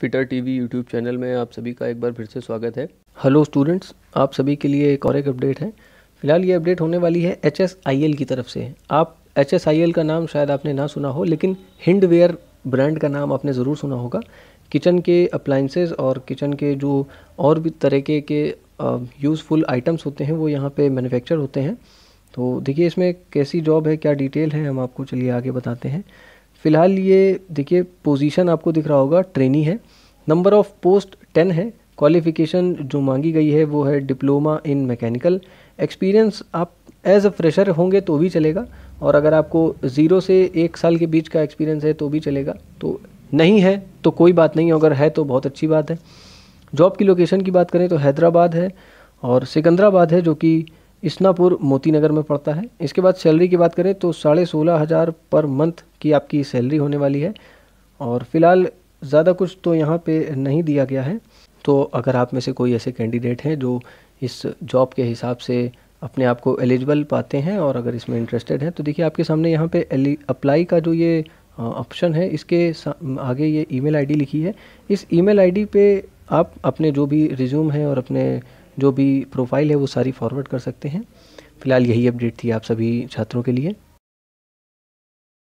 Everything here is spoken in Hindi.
फिटर टीवी यूट्यूब चैनल में आप सभी का एक बार फिर से स्वागत है हेलो स्टूडेंट्स आप सभी के लिए एक और एक अपडेट है फिलहाल ये अपडेट होने वाली है एच की तरफ से आप एच का नाम शायद आपने ना सुना हो लेकिन हिंडवेयर ब्रांड का नाम आपने ज़रूर सुना होगा किचन के अप्लाइंसेज और किचन के जो और भी तरीके के यूज़फुल आइटम्स होते हैं वो यहाँ पे मैन्युफैक्चर होते हैं तो देखिए इसमें कैसी जॉब है क्या डिटेल है हम आपको चलिए आगे बताते हैं फ़िलहाल ये देखिए पोजीशन आपको दिख रहा होगा ट्रेनी है नंबर ऑफ़ पोस्ट टेन है क्वालिफ़िकेशन जो मांगी गई है वो है डिप्लोमा इन मैकेनिकल एक्सपीरियंस आप एज अ फ्रेशर होंगे तो भी चलेगा और अगर आपको ज़ीरो से एक साल के बीच का एक्सपीरियंस है तो भी चलेगा तो नहीं है तो कोई बात नहीं अगर है तो बहुत अच्छी बात है जॉब की लोकेशन की बात करें तो हैदराबाद है और सिकंदराबाद है जो कि इसनापुर मोती नगर में पड़ता है इसके बाद सैलरी की बात करें तो साढ़े सोलह हज़ार पर मंथ की आपकी सैलरी होने वाली है और फ़िलहाल ज़्यादा कुछ तो यहाँ पे नहीं दिया गया है तो अगर आप में से कोई ऐसे कैंडिडेट हैं जो इस जॉब के हिसाब से अपने आप को एलिजिबल पाते हैं और अगर इसमें इंटरेस्टेड हैं तो देखिए आपके सामने यहाँ पे अप्लाई का जो ये ऑप्शन है इसके आगे ये ईमेल आईडी लिखी है इस ईमेल आईडी पे आप अपने जो भी रिज्यूम है और अपने जो भी प्रोफाइल है वो सारी फॉरवर्ड कर सकते हैं फ़िलहाल यही अपडेट थी आप सभी छात्रों के लिए